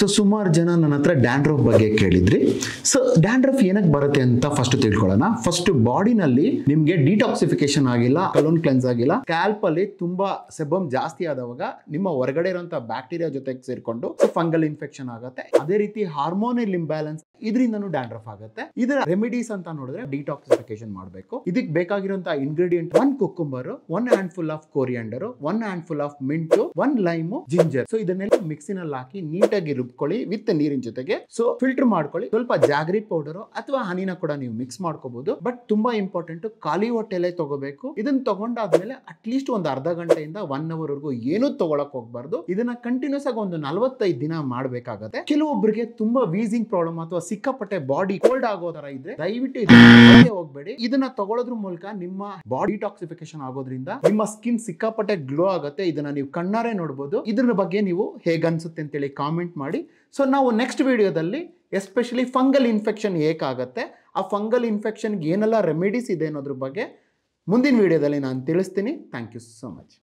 so ಸುಮಾರು ಜನ ನನ್ನ ಹತ್ರ ಡ್ಯಾಂಡ್ರಫ್ ಬಗ್ಗೆ ಕೇಳಿದ್ರಿ ಸೊ ಡ್ಯಾಂಡ್ರಫ್ ಏನಕ್ಕೆ ಬರುತ್ತೆ ಅಂತ ಫಸ್ಟ್ ತಿಳ್ಕೊಳ್ಳೋಣ ಫಸ್ಟ್ ಬಾಡಿನಲ್ಲಿ ನಿಮ್ಗೆ ಡಿಟಾಕ್ಸಿಫಿಕೇಶನ್ ಆಗಿಲ್ಲ ಕಲೋನ್ ಕ್ಲೆನ್ಸ್ ಆಗಿಲ್ಲ ಕ್ಯಾಲ್ಪ್ ಅಲ್ಲಿ ತುಂಬಾ ಸೆಬಮ್ ಜಾಸ್ತಿ ಆದವಾಗ ನಿಮ್ಮ ಹೊರಗಡೆ ಇರುವಂತಹ ಬ್ಯಾಕ್ಟೀರಿಯಾ ಜೊತೆಗೆ ಸೇರ್ಕೊಂಡು ಫಂಗಲ್ ಇನ್ಫೆಕ್ಷನ್ ಆಗುತ್ತೆ ಅದೇ ರೀತಿ ಹಾರ್ಮೋನಿಯಲ್ ಇಂಬ್ಯಾಲೆನ್ಸ್ ಇದರಿಂದನು ಡ್ಯಾಂಡ್ರಫ್ ಆಗುತ್ತೆ ಇದರ ರೆಮಿಡೀಸ್ ಅಂತ ನೋಡಿದ್ರೆ ಡಿಟಾಕ್ಸಿಫಿಕೇಶನ್ ಮಾಡಬೇಕು ಇದಕ್ಕೆ ಬೇಕಾಗಿರುವಂತಹ ingredient one cucumber one handful of coriander one handful of mint one lime ginger so ಇದನ್ನೆಲ್ಲ ಮಿಕ್ಸಿನಲ್ಲಿ ಹಾಕಿ ನೀಟಾಗಿ ರುಬ್ಕೊಳ್ಳಿ ವಿತ್ ನೀರಿನ ಜೊತೆಗೆ ಸೊ ಫಿಲ್ಟರ್ ಮಾಡ್ಕೊಳ್ಳಿ ಸ್ವಲ್ಪ ಜಾಗ್ರಿ ಪೌಡರ್ ಅಥವಾ ಹನಿನ ಕೂಡ ನೀವು ಮಿಕ್ಸ್ ಮಾಡ್ಕೋಬಹುದು ಬಟ್ ತುಂಬಾ ಇಂಪಾರ್ಟೆಂಟ್ ಖಾಲಿ ಹೊಟ್ಟೆಲೆ ತಗೋಬೇಕು ಇದನ್ನ ತಗೊಂಡಾದ್ಮೇಲೆ ಅಟ್ಲೀಸ್ಟ್ ಒಂದು ಅರ್ಧ ಗಂಟೆಯಿಂದ ಒನ್ ಅವರ್ ಏನೂ ತಗೊಳಕ್ ಹೋಗ್ಬಾರ್ದು ಇದನ್ನ ಕಂಟಿನ್ಯೂಸ್ ಆಗಿ ಒಂದು ನಲವತ್ತೈದು ದಿನ ಮಾಡಬೇಕಾಗತ್ತೆ ಕೆಲವೊಬ್ಬರಿಗೆ ತುಂಬಾ ವೀಸಿಂಗ್ ಪ್ರಾಬ್ಲಮ್ ಅಥವಾ ಸಿಕ್ಕಾಪಟ್ಟೆ ಬಾಡಿ ಕೋಲ್ಡ್ ಆಗೋ ತರ ಇದ್ರೆ ದಯವಿಟ್ಟು ಹೋಗ್ಬೇಡಿ ಇದನ್ನ ತಗೊಳೋದ್ರ ಮೂಲಕ ನಿಮ್ಮ ಬಾಡಿ ಟಾಕ್ಸಿಫಿಕೇಶನ್ ಆಗೋದ್ರಿಂದ ನಿಮ್ಮ ಸ್ಕಿನ್ ಸಿಕ್ಕಾಪಟ್ಟೆ ಗ್ಲೋ ಆಗುತ್ತೆ ಇದನ್ನ ನೀವು ಕಣ್ಣಾರೆ ನೋಡಬಹುದು ಇದ್ರ ಬಗ್ಗೆ ನೀವು ಹೇಗನ್ಸುತ್ತೆ ಅಂತೇಳಿ ಕಾಮೆಂಟ್ ಮಾಡಿ ಸೊ ನಾವು ನೆಕ್ಸ್ಟ್ ವಿಡಿಯೋದಲ್ಲಿ ಎಸ್ಪೆಷಲಿ ಫಂಗಲ್ ಇನ್ಫೆಕ್ಷನ್ ಆಗುತ್ತೆ ಆ ಫಂಗಲ್ ಇನ್ಫೆಕ್ಷನ್ಗೆ ಏನೆಲ್ಲ ರೆಮಿಡೀಸ್ ಇದೆ ಅನ್ನೋದ್ರ ಬಗ್ಗೆ ಮುಂದಿನ ವಿಡಿಯೋದಲ್ಲಿ ನಾನು ತಿಳಿಸ್ತೀನಿ ಥ್ಯಾಂಕ್ ಯು ಸೊ ಮಚ್